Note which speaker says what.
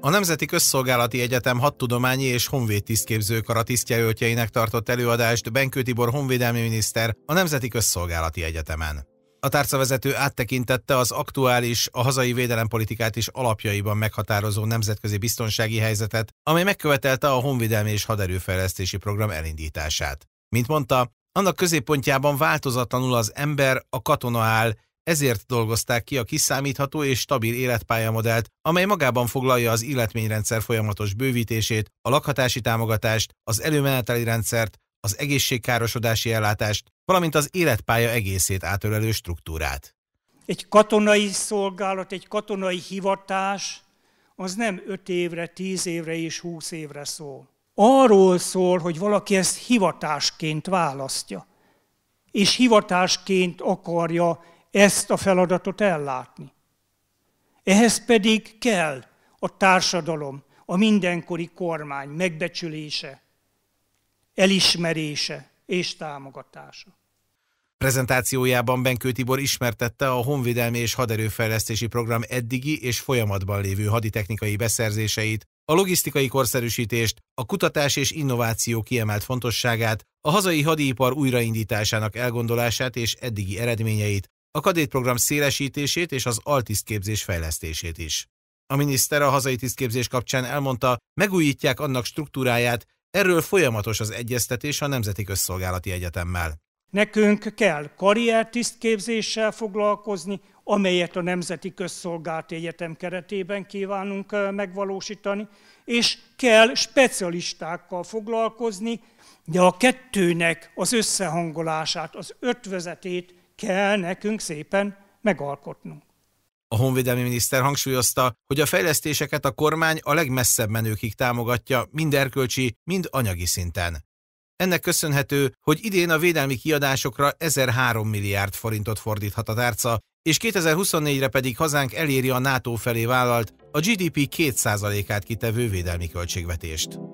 Speaker 1: A Nemzeti Közszolgálati Egyetem hat tudományi és honvéd tisztképzőkara tisztjelöltjeinek tartott előadást Benkő Tibor honvédelmi miniszter a Nemzeti Közszolgálati Egyetemen. A tárcavezető áttekintette az aktuális, a hazai védelempolitikát is alapjaiban meghatározó nemzetközi biztonsági helyzetet, amely megkövetelte a honvédelmi és haderőfejlesztési program elindítását. Mint mondta, annak középpontjában változatlanul az ember, a katona áll, ezért dolgozták ki a kiszámítható és stabil életpályamodellt, amely magában foglalja az illetményrendszer folyamatos bővítését, a lakhatási támogatást, az előmeneteli rendszert, az egészségkárosodási ellátást, valamint az életpálya egészét átölelő struktúrát.
Speaker 2: Egy katonai szolgálat, egy katonai hivatás, az nem 5 évre, 10 évre és 20 évre szól. Arról szól, hogy valaki ezt hivatásként választja, és hivatásként akarja ezt a feladatot ellátni. Ehhez pedig kell a társadalom, a mindenkori kormány megbecsülése, elismerése és támogatása.
Speaker 1: Prezentációjában Benkő Tibor ismertette a Honvédelmi és Haderőfejlesztési Program eddigi és folyamatban lévő haditechnikai beszerzéseit, a logisztikai korszerűsítést, a kutatás és innováció kiemelt fontosságát, a hazai hadipar újraindításának elgondolását és eddigi eredményeit, a kadétprogram szélesítését és az altisztképzés fejlesztését is. A miniszter a hazai tisztképzés kapcsán elmondta, megújítják annak struktúráját, erről folyamatos az egyeztetés a Nemzeti Közszolgálati Egyetemmel.
Speaker 2: Nekünk kell karriertisztképzéssel foglalkozni, amelyet a Nemzeti Közszolgálati Egyetem keretében kívánunk megvalósítani, és kell specialistákkal foglalkozni, de a kettőnek az összehangolását, az ötvezetét kell nekünk szépen megalkotnunk.
Speaker 1: A honvédelmi miniszter hangsúlyozta, hogy a fejlesztéseket a kormány a legmesszebb menőkig támogatja, mind erkölcsi, mind anyagi szinten. Ennek köszönhető, hogy idén a védelmi kiadásokra 1003 milliárd forintot fordíthat a tárca, és 2024-re pedig hazánk eléri a NATO felé vállalt, a GDP 2%-át kitevő védelmi költségvetést.